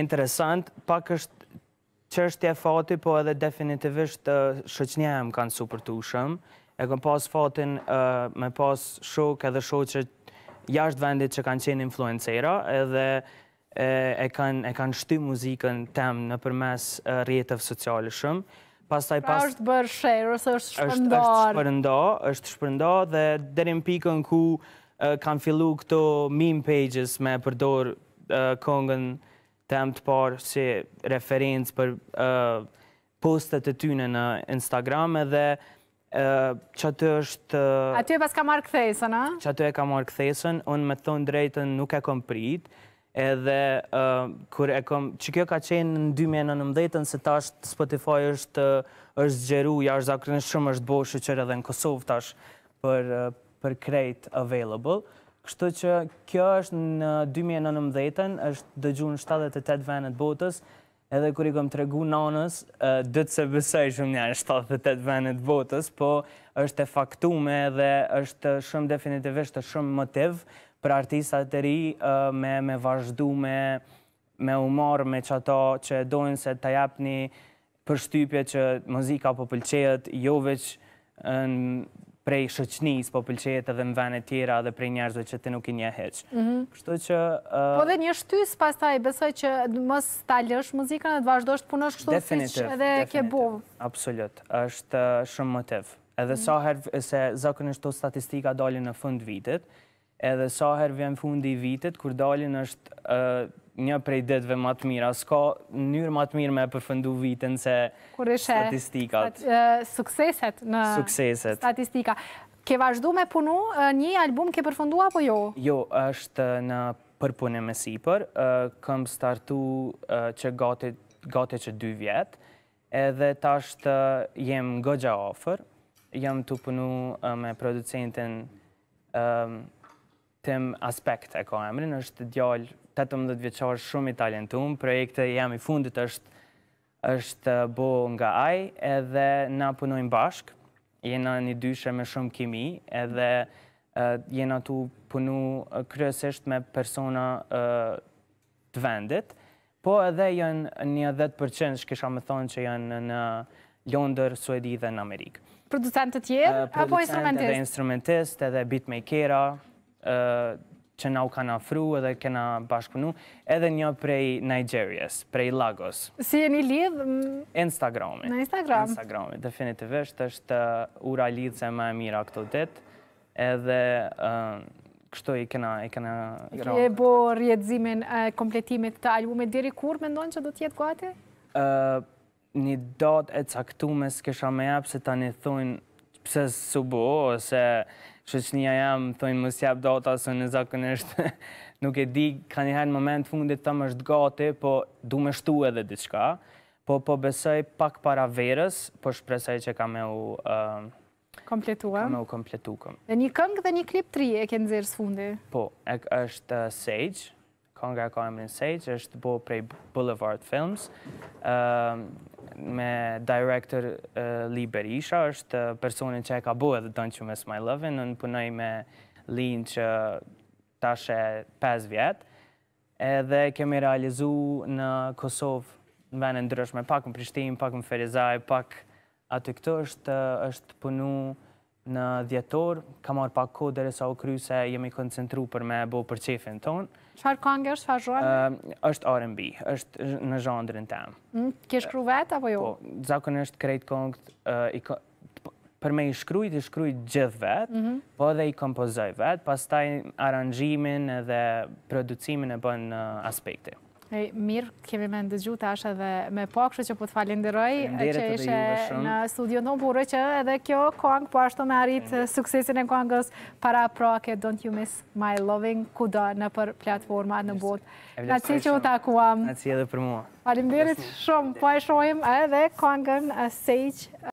interesant, pak është që është tje fati, po edhe definitivisht shëqnje e më kanë super të ushëm. E kom pas fatin me pas shok edhe shok që jashtë vendit që kanë qenë influencera edhe e kanë shty muzikën tem në përmes rjetëv sociali shumë. Pra është bërë shërë, ose është shpërënda? është shpërënda dhe dherim pikën ku kanë fillu këto meme pages me përdor këngën temë të parë që referencë për postet të tyne në Instagram edhe që atë është... A të e pas ka marrë këthesën, a? Që atë e ka marrë këthesën, unë me thonë drejtën nuk e kom pritë, edhe kur e kom... Që kjo ka qenë në 2019, në se tash Spotify është është gjeru, ja është zakrën shumë është boshë qërë edhe në Kosovë tash për krejtë available. Kështu që kjo është në 2019-ën, është në 78 venet botës, edhe kër i kom të regu nanës, dëtë se bësaj shumë njërë 78 venet botës, po është e faktume dhe është shumë definitivisht të shumë motiv për artisat të ri me vazhdu me umar me qëto që dojnë se të japë një përshtypje që muzika po pëlqejet jo në prej shëqnis, po pëlqejet edhe në vene tjera dhe prej njerëzve që të nuk i një heq. Mhm. Kështu që... Po dhe një shtys pas taj, besoj që mës ta lësh muzikën dhe të është të është kështu si që edhe ke buv. Absolut, është shumë motiv. Edhe mhm. saher se zakonisht të statistika dalin në fund vitit, edhe saher vjen fundi vitit, kur dalin është një prej ditëve më të mira. Ska njërë më të mirë me përfëndu vitën se statistikat. Sukseset në statistika. Ke vazhdu me punu, një album ke përfëndu apo jo? Jo, është në përpune me Sipër. Këm startu që gati që dy vjetë. Edhe tashtë jem gogja ofër. Jem të punu me producentin... Tim aspekt e ko emrin, është djallë 18 vjeqarë shumë i talentumë, projekte jam i fundit është është uh, bo nga ajë, edhe na punojnë bashkë, jena një dyshe me shumë kimi, edhe uh, jena tu punu uh, kryesisht me persona të vendit, po edhe jenë një 10%, që kisha me thonë që jenë në Londër, Suedi dhe në Amerikë. Producentët tjerë, apo instrumentistë? Producentët dhe instrumentistë, edhe beatmakera, që na u kanë afru edhe kena bashkëpunu, edhe një prej Nigerias, prej Lagos. Si jeni lidh? Instagrami. Në Instagram. Instagrami, definitivisht është uh, ura lidhse më e mira këto ditë. Edhe uh, kështu i kena i kena bo rjedzimin e uh, kompletimit të albumit deri kur ndonë që do të jetë Ë një datë e caktuar s'kisha më jap se tani thujnë, pëse su bo, ose shëqnia jam, thënë më sjap data, së në zakonisht nuk e di, ka njëherë në moment fundit të më është gati, po du me shtu edhe diçka, po po besoj pak para verës, po shpresoj që ka me u... Kompletua. Ka me u kom. Dhe një këngë dhe një klip tri e ke nëzirë së fundi. Po, e është Sage, kënga ka emrin Sage, është bo prej Boulevard Films, me director Li Berisha, është personin që e ka bu edhe Don't You Miss My Lovin, në punoj me në që tashe 5 vjetë, edhe kemi realizu në Kosovë, në venë ndryshme, pak në Prishtinë, pak në Ferizaj, pak aty këtu është, është punu, në djetor, ka marrë pak kohë dhe resa u kry se jemi koncentru për me bo për qefin tonë. Qfar kange është, qfar zhuar? është R&B, është në zhëndrën temë. emë. Hm, Kje shkru vetë apo jo? Po, zakon është krejtë kongët, për me i shkrujt, i shkrujt gjithë vetë, mhm. po edhe i kompozoj vetë, pas taj aranjimin dhe producimin e bënë aspekti. Mirë, kemi me ndëgju të ashe dhe me pakshë po, që po të falinderoj që ishe në studion në mburë që edhe kjo kong po ashtu me arrit suksesin e kongës para prake. Don't You Miss My Loving kuda në për platforma në bot. Në që që u takuam. Në që edhe për mua. Falimderit shumë, po e shojmë edhe kongën Sage.